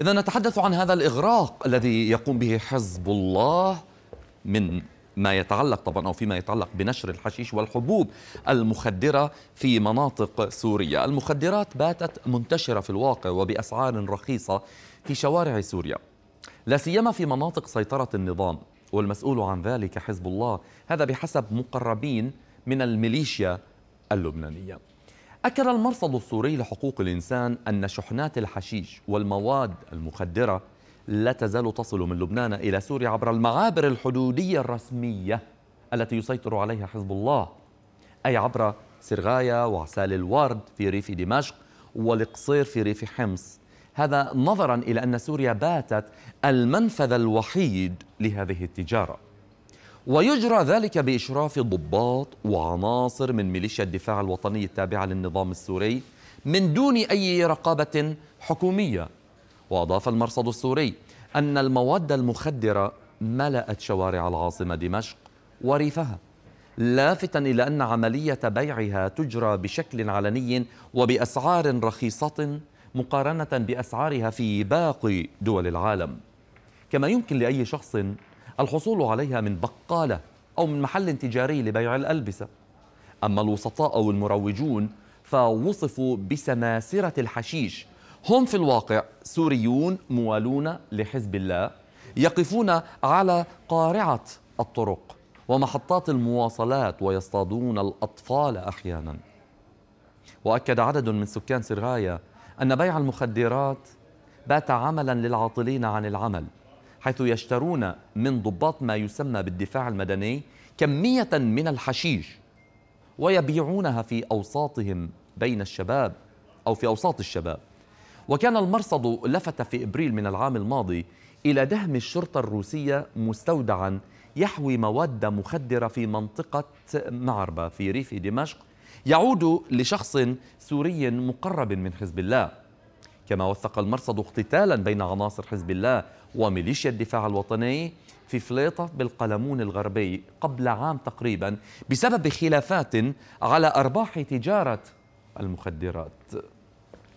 إذا نتحدث عن هذا الإغراق الذي يقوم به حزب الله من ما يتعلق طبعا أو فيما يتعلق بنشر الحشيش والحبوب المخدرة في مناطق سوريا المخدرات باتت منتشرة في الواقع وبأسعار رخيصة في شوارع سوريا لا سيما في مناطق سيطرة النظام والمسؤول عن ذلك حزب الله هذا بحسب مقربين من الميليشيا اللبنانيه أكد المرصد السوري لحقوق الإنسان أن شحنات الحشيش والمواد المخدرة لا تزال تصل من لبنان إلى سوريا عبر المعابر الحدودية الرسمية التي يسيطر عليها حزب الله أي عبر سرغايا وعسال الورد في ريف دمشق والقصير في ريف حمص هذا نظرا إلى أن سوريا باتت المنفذ الوحيد لهذه التجارة ويجرى ذلك بإشراف ضباط وعناصر من ميليشيا الدفاع الوطني التابعة للنظام السوري من دون أي رقابة حكومية وأضاف المرصد السوري أن المواد المخدرة ملأت شوارع العاصمة دمشق وريفها لافتا إلى أن عملية بيعها تجرى بشكل علني وبأسعار رخيصة مقارنة بأسعارها في باقي دول العالم كما يمكن لأي شخص الحصول عليها من بقالة أو من محل تجاري لبيع الألبسة أما الوسطاء أو المروجون فوصفوا بسماسرة الحشيش هم في الواقع سوريون موالون لحزب الله يقفون على قارعة الطرق ومحطات المواصلات ويصطادون الأطفال أحيانا وأكد عدد من سكان سرايا أن بيع المخدرات بات عملا للعاطلين عن العمل حيث يشترون من ضباط ما يسمى بالدفاع المدني كمية من الحشيش ويبيعونها في أوساطهم بين الشباب أو في أوساط الشباب وكان المرصد لفت في إبريل من العام الماضي إلى دهم الشرطة الروسية مستودعا يحوي مواد مخدرة في منطقة معربة في ريف دمشق يعود لشخص سوري مقرب من حزب الله كما وثق المرصد اقتتالا بين عناصر حزب الله وميليشيا الدفاع الوطني في فليطة بالقلمون الغربي قبل عام تقريبا بسبب خلافات على أرباح تجارة المخدرات